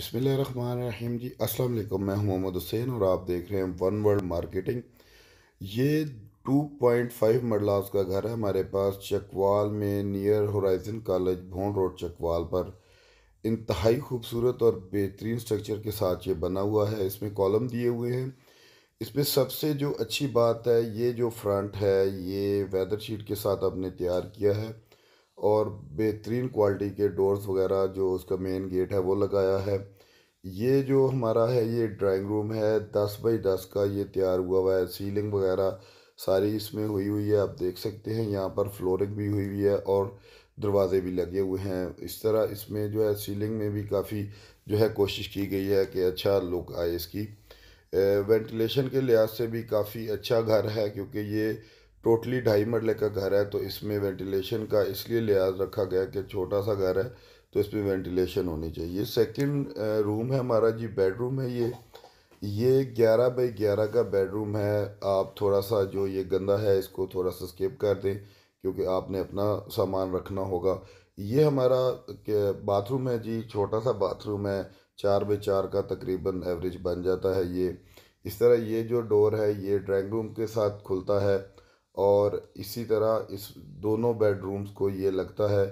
बसमीम जी अस्सलाम वालेकुम मैं हूं मोहम्मद हुसैन और आप देख रहे हैं वन वर्ल्ड मार्केटिंग ये 2.5 मरलाज का घर है हमारे पास चकवाल में near horizon college Bhon road Chakwal पर इंतहाई खूबसूरत और बेहतरीन स्ट्रक्चर के साथ ये बना हुआ है इसमें कॉलम दिए हुए हैं इसमें सबसे जो अच्छी बात है ये जो फ्रंट है ये वेदर शीट के साथ आपने तैयार किया है और बेहतरीन क्वालिटी के डोर्स वगैरह जो उसका मेन गेट है वो लगाया है ये जो हमारा है ये ड्राइंग रूम है दस बाई दस का ये तैयार हुआ हुआ है सीलिंग वगैरह सारी इसमें हुई हुई है आप देख सकते हैं यहाँ पर फ्लोरिंग भी हुई हुई है और दरवाज़े भी लगे हुए हैं इस तरह इसमें जो है सीलिंग में भी काफ़ी जो है कोशिश की गई है कि अच्छा लुक आए इसकी वेंटिलेशन के लिहाज से भी काफ़ी अच्छा घर है क्योंकि ये टोटली ढाई मरले का घर है तो इसमें वेंटिलेशन का इसलिए लिहाज रखा गया कि छोटा सा घर है तो इसमें वेंटिलेशन होनी चाहिए सेकंड रूम है हमारा जी बेडरूम है ये ये ग्यारह बाई ग्यारह का बेडरूम है आप थोड़ा सा जो ये गंदा है इसको थोड़ा सा स्केप कर दें क्योंकि आपने अपना सामान रखना होगा ये हमारा बाथरूम है जी छोटा सा बाथरूम है चार बाई चार का तकरीबन एवरेज बन जाता है ये इस तरह ये जो डोर है ये ड्राइंग रूम के साथ खुलता है और इसी तरह इस दोनों बेडरूम्स को ये लगता है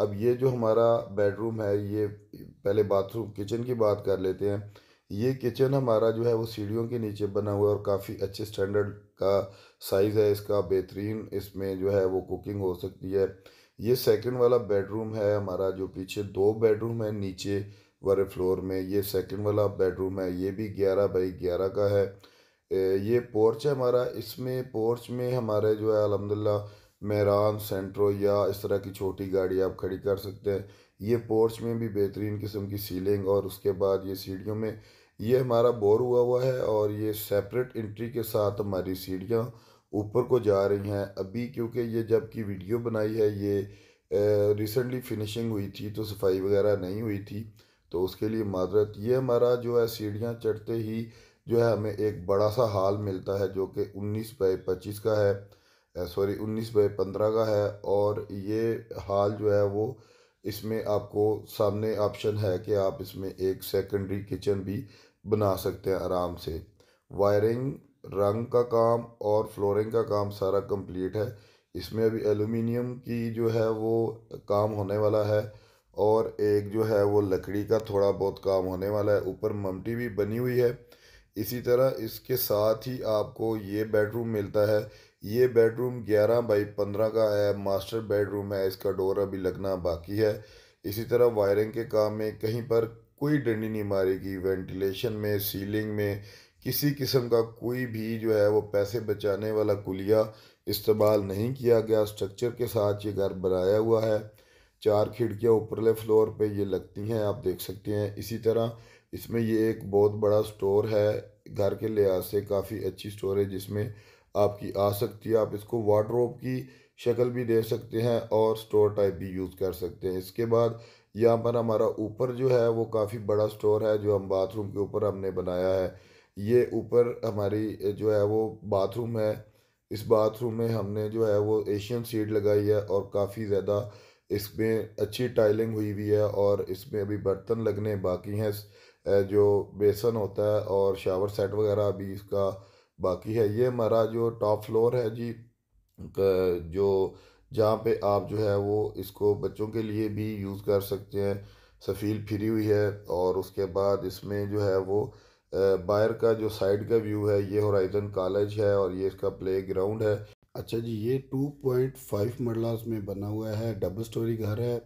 अब ये जो हमारा बेडरूम है ये पहले बाथरूम किचन की बात कर लेते हैं ये किचन हमारा जो है वो सीढ़ियों के नीचे बना हुआ है और काफ़ी अच्छे स्टैंडर्ड का साइज़ है इसका बेहतरीन इसमें जो है वो कुकिंग हो सकती है ये सेकंड वाला बेडरूम है हमारा जो पीछे दो बेडरूम है नीचे वाले फ्लोर में ये सेकंड वाला बेडरूम है ये भी ग्यारह बाई ग्यारह का है ये पोर्च है हमारा इसमें पोर्च में हमारे जो है अलहमदिल्ला मेहरान सेंट्रो या इस तरह की छोटी गाड़ी आप खड़ी कर सकते हैं ये पोर्च में भी बेहतरीन किस्म की सीलिंग और उसके बाद ये सीढ़ियों में ये हमारा बोर हुआ हुआ है और ये सेपरेट इंट्री के साथ हमारी सीढ़ियाँ ऊपर को जा रही हैं अभी क्योंकि ये जबकि वीडियो बनाई है ये रिसेंटली फिनिशिंग हुई थी तो सफाई वगैरह नहीं हुई थी तो उसके लिए माजरत ये हमारा जो है सीढ़ियाँ चढ़ते ही जो है हमें एक बड़ा सा हाल मिलता है जो कि उन्नीस बाई पच्चीस का है सॉरी उन्नीस बाई पंद्रह का है और ये हाल जो है वो इसमें आपको सामने ऑप्शन है कि आप इसमें एक सेकेंडरी किचन भी बना सकते हैं आराम से वायरिंग रंग का काम और फ्लोरिंग का काम सारा कंप्लीट है इसमें अभी एलुमिनियम की जो है वो काम होने वाला है और एक जो है वो लकड़ी का थोड़ा बहुत काम होने वाला है ऊपर ममटी भी बनी हुई है इसी तरह इसके साथ ही आपको ये बेडरूम मिलता है ये बेडरूम 11 बाई 15 का है मास्टर बेडरूम है इसका डोर अभी लगना बाकी है इसी तरह वायरिंग के काम में कहीं पर कोई डंडी नहीं मारेगी वेंटिलेशन में सीलिंग में किसी किस्म का कोई भी जो है वो पैसे बचाने वाला कुलिया इस्तेमाल नहीं किया गया स्ट्रक्चर के साथ ये घर बनाया हुआ है चार खिड़कियाँ ऊपरले फ्लोर पे ये लगती हैं आप देख सकते हैं इसी तरह इसमें ये एक बहुत बड़ा स्टोर है घर के लिहाज से काफ़ी अच्छी स्टोर है जिसमें आपकी आ सकती है आप इसको वार्ड्रोब की शक्ल भी दे सकते हैं और स्टोर टाइप भी यूज़ कर सकते हैं इसके बाद यहाँ पर हमारा ऊपर जो है वो काफ़ी बड़ा स्टोर है जो हम बाथरूम के ऊपर हमने बनाया है ये ऊपर हमारी जो है वो बाथरूम है इस बाथरूम में हमने जो है वो एशियन सीट लगाई है और काफ़ी ज़्यादा इसमें अच्छी टाइलिंग हुई हुई है और इसमें अभी बर्तन लगने बाकी हैं जो बेसन होता है और शावर सेट वगैरह अभी इसका बाकी है ये हमारा जो टॉप फ्लोर है जी जो जहाँ पे आप जो है वो इसको बच्चों के लिए भी यूज़ कर सकते हैं सफ़ील फिरी हुई है और उसके बाद इसमें जो है वो बाहर का जो साइड का व्यू है ये होराइजन कॉलेज है और ये इसका प्ले ग्राउंड है अच्छा जी ये टू पॉइंट फाइव मरलास में बना हुआ है डबल स्टोरी घर है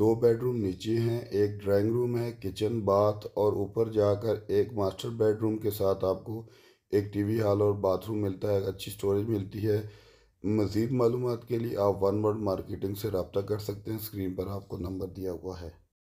दो बेडरूम नीचे हैं एक ड्राइंग रूम है किचन बाथ और ऊपर जाकर एक मास्टर बेडरूम के साथ आपको एक टीवी हॉल और बाथरूम मिलता है अच्छी स्टोरेज मिलती है मज़ीद मालूम के लिए आप वन वर्ड मार्केटिंग से रबता कर सकते हैं स्क्रीन पर आपको नंबर दिया हुआ है